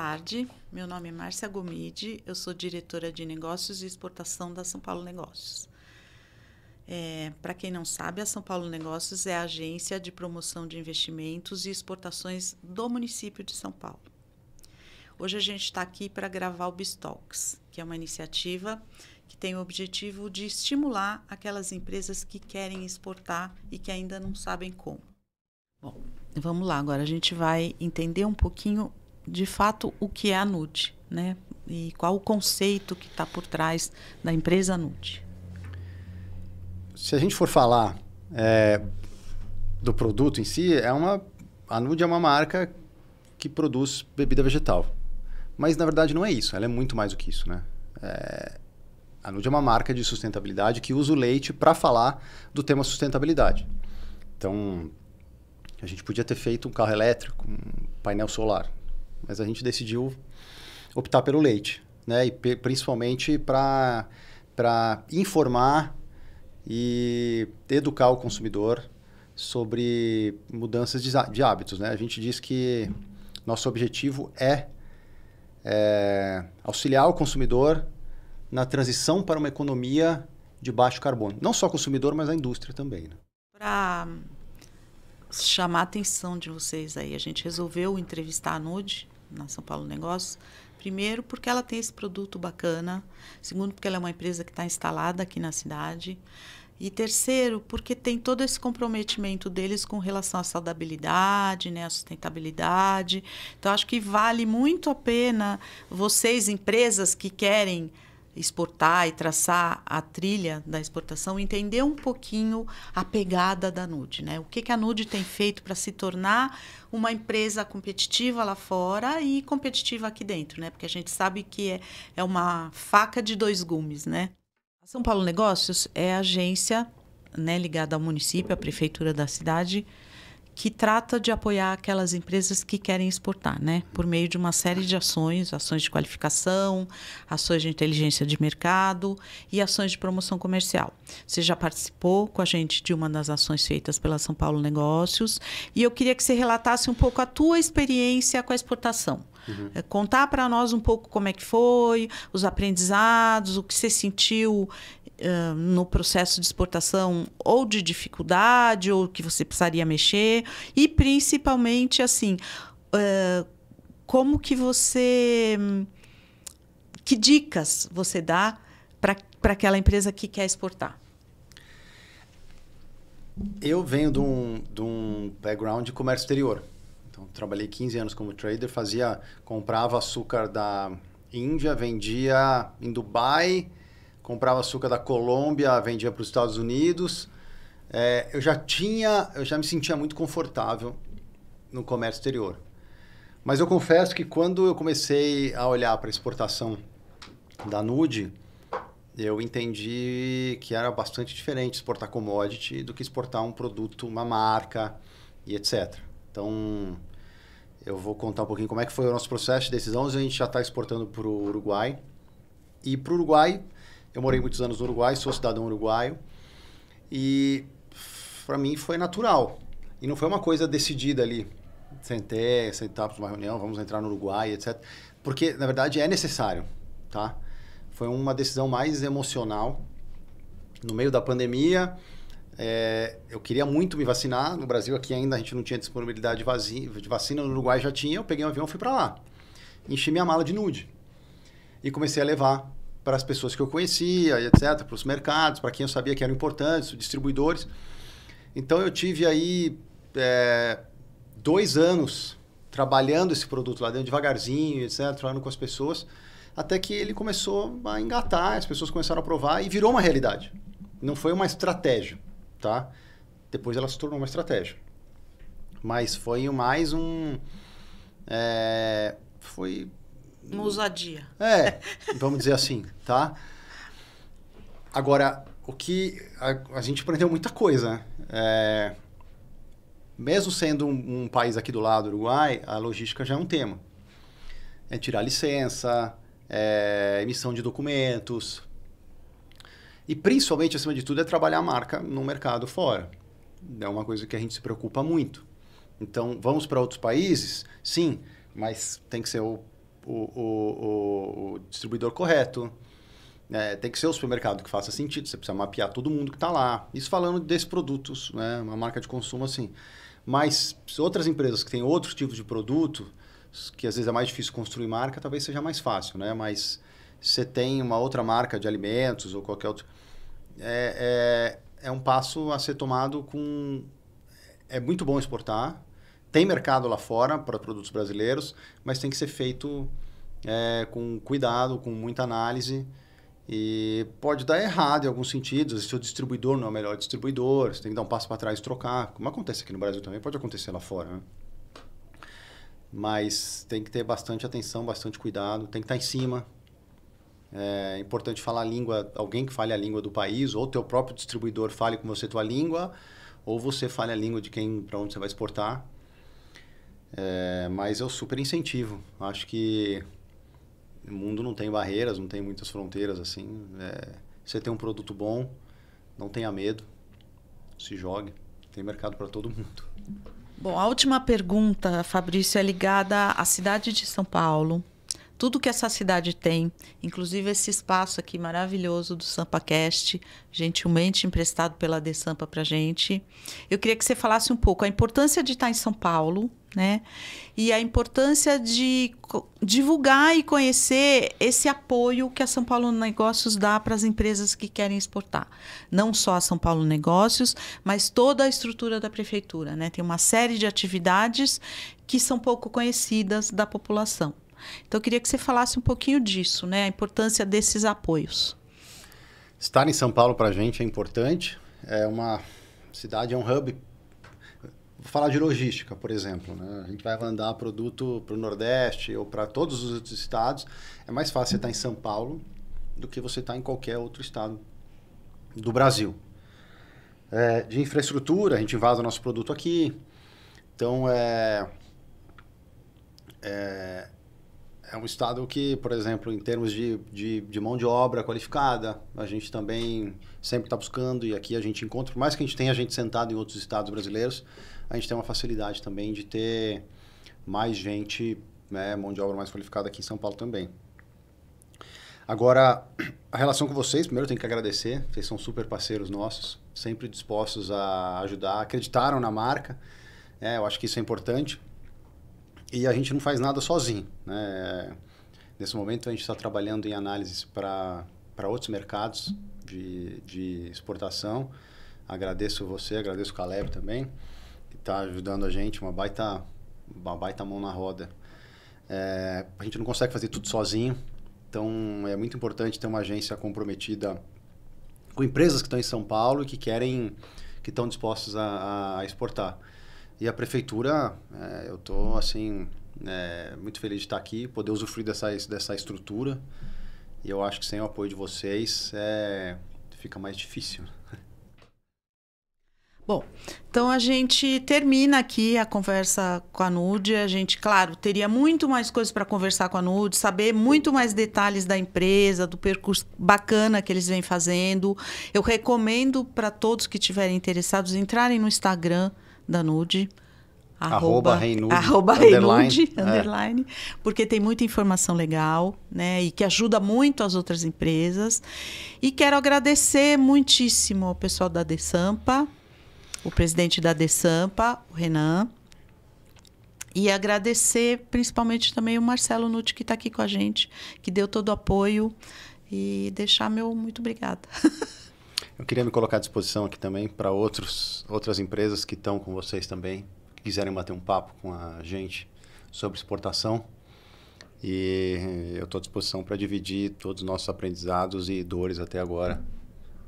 tarde. Meu nome é Márcia Gomide, eu sou diretora de Negócios e Exportação da São Paulo Negócios. É, Para quem não sabe, a São Paulo Negócios é a agência de promoção de investimentos e exportações do município de São Paulo. Hoje a gente está aqui para gravar o Bistalks, que é uma iniciativa que tem o objetivo de estimular aquelas empresas que querem exportar e que ainda não sabem como. Bom, vamos lá, agora a gente vai entender um pouquinho de fato o que é a Nude, né? E qual o conceito que está por trás da empresa Nude? Se a gente for falar é, do produto em si, é uma a Nude é uma marca que produz bebida vegetal, mas na verdade não é isso. Ela é muito mais do que isso, né? É, a Nude é uma marca de sustentabilidade que usa o leite para falar do tema sustentabilidade. Então, a gente podia ter feito um carro elétrico, um painel solar mas a gente decidiu optar pelo leite, né? E principalmente para informar e educar o consumidor sobre mudanças de, de, hábitos, né? A gente diz que nosso objetivo é, é auxiliar o consumidor na transição para uma economia de baixo carbono. Não só o consumidor, mas a indústria também. Né? Para chamar a atenção de vocês aí. A gente resolveu entrevistar a Nude na São Paulo Negócios. Primeiro, porque ela tem esse produto bacana. Segundo, porque ela é uma empresa que está instalada aqui na cidade. E terceiro, porque tem todo esse comprometimento deles com relação à saudabilidade, né, à sustentabilidade. Então, acho que vale muito a pena vocês, empresas que querem exportar e traçar a trilha da exportação, entender um pouquinho a pegada da Nude, né? O que, que a Nude tem feito para se tornar uma empresa competitiva lá fora e competitiva aqui dentro, né? Porque a gente sabe que é, é uma faca de dois gumes, né? São Paulo Negócios é a agência né, ligada ao município, à prefeitura da cidade, que trata de apoiar aquelas empresas que querem exportar, né? Por meio de uma série de ações, ações de qualificação, ações de inteligência de mercado e ações de promoção comercial. Você já participou com a gente de uma das ações feitas pela São Paulo Negócios e eu queria que você relatasse um pouco a tua experiência com a exportação. Uhum. É, contar para nós um pouco como é que foi, os aprendizados, o que você sentiu no processo de exportação ou de dificuldade ou que você precisaria mexer e principalmente assim uh, como que você que dicas você dá para aquela empresa que quer exportar? Eu venho de um, de um background de comércio exterior. Então, trabalhei 15 anos como trader, fazia, comprava açúcar da Índia, vendia em Dubai, comprava açúcar da Colômbia, vendia para os Estados Unidos. É, eu já tinha, eu já me sentia muito confortável no comércio exterior. Mas eu confesso que quando eu comecei a olhar para a exportação da Nude, eu entendi que era bastante diferente exportar commodity do que exportar um produto, uma marca e etc. Então, eu vou contar um pouquinho como é que foi o nosso processo de decisão. A gente já está exportando para o Uruguai. E para o Uruguai, eu morei muitos anos no Uruguai, sou cidadão uruguaio. E para mim foi natural. E não foi uma coisa decidida ali. Sentei, sentar para uma reunião, vamos entrar no Uruguai, etc. Porque, na verdade, é necessário, tá? Foi uma decisão mais emocional. No meio da pandemia, é, eu queria muito me vacinar. No Brasil, aqui ainda a gente não tinha disponibilidade de vacina. No Uruguai já tinha. Eu peguei um avião fui para lá. Enchi minha mala de nude. E comecei a levar para as pessoas que eu conhecia, etc., para os mercados, para quem eu sabia que eram importantes, distribuidores. Então eu tive aí é, dois anos trabalhando esse produto lá dentro, devagarzinho, etc., falando com as pessoas, até que ele começou a engatar, as pessoas começaram a provar e virou uma realidade. Não foi uma estratégia, tá? Depois ela se tornou uma estratégia. Mas foi mais um... É, foi uma ousadia. É, vamos dizer assim, tá? Agora, o que a, a gente aprendeu muita coisa. Né? É, mesmo sendo um, um, país aqui do lado, Uruguai, a logística já é um tema. É tirar licença, é emissão de documentos. E principalmente, acima de tudo, é trabalhar a marca no mercado fora. É uma coisa que a gente se preocupa muito. Então, vamos para outros países? Sim, mas tem que ser o o, o, o distribuidor correto. É, tem que ser o supermercado que faça sentido, você precisa mapear todo mundo que está lá. Isso falando desses produtos, né? uma marca de consumo assim. Mas outras empresas que têm outros tipos de produto, que às vezes é mais difícil construir marca, talvez seja mais fácil, né? Mas você tem uma outra marca de alimentos ou qualquer outro. É, é, é um passo a ser tomado com. É muito bom exportar, tem mercado lá fora para produtos brasileiros, mas tem que ser feito é, com cuidado, com muita análise. E pode dar errado em alguns sentidos. Se o distribuidor não é o melhor distribuidor, você tem que dar um passo para trás e trocar. Como acontece aqui no Brasil também, pode acontecer lá fora. Né? Mas tem que ter bastante atenção, bastante cuidado, tem que estar tá em cima. É importante falar a língua, alguém que fale a língua do país, ou teu próprio distribuidor fale com você tua língua, ou você fale a língua de quem, para onde você vai exportar. É, mas eu super incentivo. Acho que o mundo não tem barreiras, não tem muitas fronteiras assim. É, você tem um produto bom, não tenha medo, se jogue. Tem mercado para todo mundo. Bom, a última pergunta, Fabrício, é ligada à cidade de São Paulo. Tudo que essa cidade tem, inclusive esse espaço aqui maravilhoso do SampaCast, gentilmente emprestado pela De Sampa para gente. Eu queria que você falasse um pouco a importância de estar em São Paulo, né? E a importância de divulgar e conhecer esse apoio que a São Paulo Negócios dá para as empresas que querem exportar. Não só a São Paulo Negócios, mas toda a estrutura da prefeitura, né? Tem uma série de atividades que são pouco conhecidas da população. Então eu queria que você falasse um pouquinho disso, né? A importância desses apoios. Estar em São Paulo para a gente é importante. É uma cidade, é um hub falar de logística, por exemplo, né? a gente vai mandar produto para o Nordeste ou para todos os outros estados, é mais fácil você estar tá em São Paulo do que você estar tá em qualquer outro estado do Brasil. É, de infraestrutura, a gente vaza o nosso produto aqui. Então, é, é, um estado que, por exemplo, em termos de, de, de mão de obra qualificada, a gente também sempre está buscando e aqui a gente encontra, por mais que a gente tenha gente sentado em outros estados brasileiros, a gente tem uma facilidade também de ter mais gente, né, mão de obra mais qualificada aqui em São Paulo também. Agora, a relação com vocês, primeiro eu tenho que agradecer, vocês são super parceiros nossos, sempre dispostos a ajudar, acreditaram na marca, né, eu acho que isso é importante. E a gente não faz nada sozinho. Né? Nesse momento, a gente está trabalhando em análises para outros mercados de, de exportação. Agradeço você, agradeço o Caleb também, que está ajudando a gente, uma baita, uma baita mão na roda. É, a gente não consegue fazer tudo sozinho, então é muito importante ter uma agência comprometida com empresas que estão em São Paulo e que querem, que estão dispostas a, a exportar. E a prefeitura, é, eu estou assim, é, muito feliz de estar aqui, poder usufruir dessa, dessa estrutura. E eu acho que sem o apoio de vocês é, fica mais difícil. Bom, então a gente termina aqui a conversa com a Nude. A gente, claro, teria muito mais coisas para conversar com a Nude, saber muito mais detalhes da empresa, do percurso bacana que eles vêm fazendo. Eu recomendo para todos que estiverem interessados entrarem no Instagram da nude. Arroba, arroba Reinude, underline, é. underline é. porque tem muita informação legal, né? E que ajuda muito as outras empresas. E quero agradecer muitíssimo ao pessoal da Desampa, o presidente da Desampa, o Renan. E agradecer principalmente também o Marcelo Nuti, que está aqui com a gente, que deu todo o apoio. E deixar meu muito obrigada. Eu queria me colocar à disposição aqui também para outros outras empresas que estão com vocês também, que quiserem bater um papo com a gente sobre exportação. E eu estou à disposição para dividir todos os nossos aprendizados e dores até agora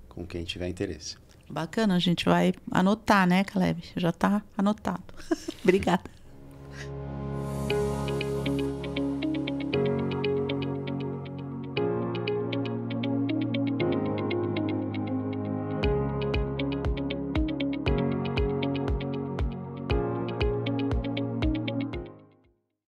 com quem tiver interesse. Bacana, a gente vai anotar, né, Caleb? Já está anotado. Obrigada.